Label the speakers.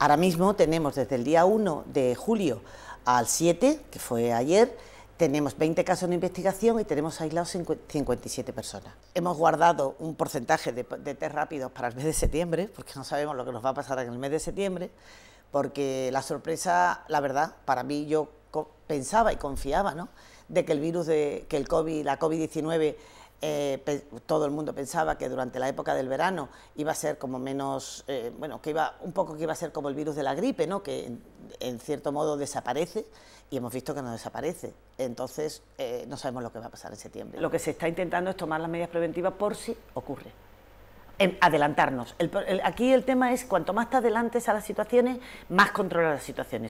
Speaker 1: Ahora mismo tenemos desde el día 1 de julio al 7, que fue ayer, tenemos 20 casos de investigación y tenemos aislados 57 personas. Hemos guardado un porcentaje de, test rápidos para el mes de septiembre, porque no sabemos lo que nos va a pasar en el mes de septiembre, porque la sorpresa, la verdad, para mí yo pensaba y confiaba, ¿no? de que el virus, de, que el COVID, la COVID-19 eh, todo el mundo pensaba que durante la época del verano iba a ser como menos, eh, bueno, que iba un poco que iba a ser como el virus de la gripe, ¿no? Que en, cierto modo desaparece y hemos visto que no desaparece. Entonces eh, no sabemos lo que va a pasar en septiembre. Lo que se está intentando es tomar las medidas preventivas por si ocurre. adelantarnos. aquí el tema es cuanto más
Speaker 2: te adelantes a las situaciones, más controlas las situaciones.